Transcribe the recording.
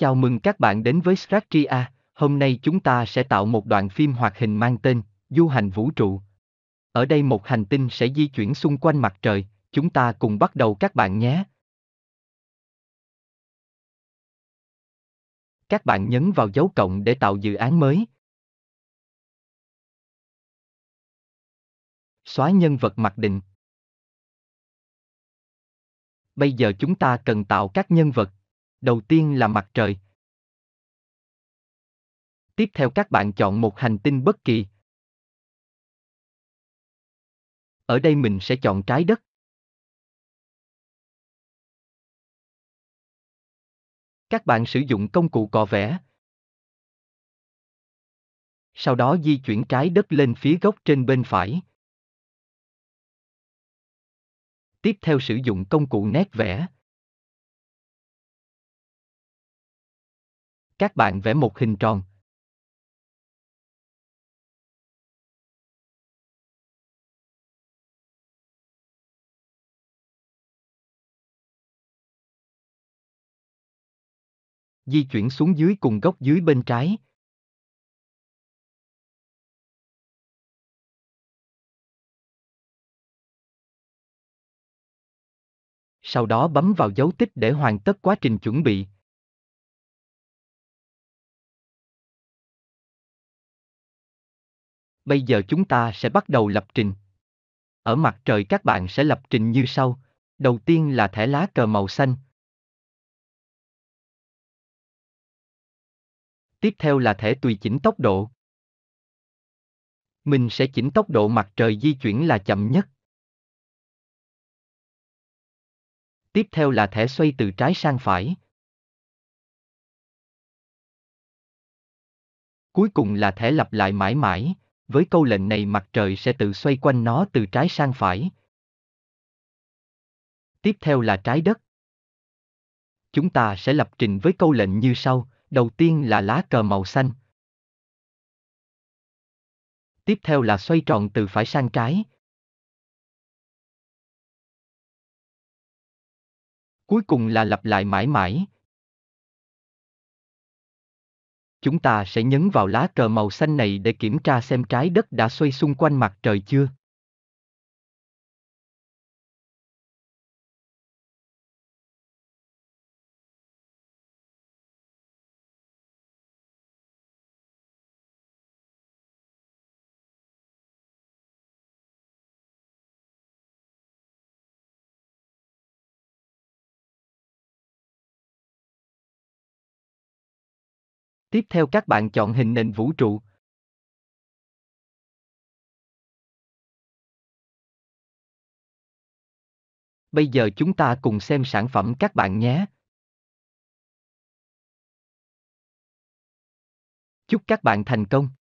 Chào mừng các bạn đến với Stratria, hôm nay chúng ta sẽ tạo một đoạn phim hoạt hình mang tên Du hành vũ trụ. Ở đây một hành tinh sẽ di chuyển xung quanh mặt trời, chúng ta cùng bắt đầu các bạn nhé. Các bạn nhấn vào dấu cộng để tạo dự án mới. Xóa nhân vật mặc định. Bây giờ chúng ta cần tạo các nhân vật đầu tiên là mặt trời. Tiếp theo các bạn chọn một hành tinh bất kỳ. Ở đây mình sẽ chọn trái đất. Các bạn sử dụng công cụ cọ vẽ. Sau đó di chuyển trái đất lên phía góc trên bên phải. Tiếp theo sử dụng công cụ nét vẽ. các bạn vẽ một hình tròn di chuyển xuống dưới cùng góc dưới bên trái. Sau đó bấm vào dấu tích để hoàn tất quá trình chuẩn bị. Bây giờ chúng ta sẽ bắt đầu lập trình. Ở mặt trời các bạn sẽ lập trình như sau. Đầu tiên là thẻ lá cờ màu xanh. Tiếp theo là thẻ tùy chỉnh tốc độ. Mình sẽ chỉnh tốc độ mặt trời di chuyển là chậm nhất. Tiếp theo là thẻ xoay từ trái sang phải. Cuối cùng là thẻ lặp lại mãi mãi, với câu lệnh này mặt trời sẽ tự xoay quanh nó từ trái sang phải. Tiếp theo là trái đất. Chúng ta sẽ lập trình với câu lệnh như sau, đầu tiên là lá cờ màu xanh. Tiếp theo là xoay tròn từ phải sang trái. Cuối cùng là lặp lại mãi mãi, Chúng ta sẽ nhấn vào lá cờ màu xanh này để kiểm tra xem trái đất đã xoay xung quanh mặt trời chưa. Tiếp theo các bạn chọn hình nền vũ trụ. Bây giờ chúng ta cùng xem sản phẩm các bạn nhé. Chúc các bạn thành công!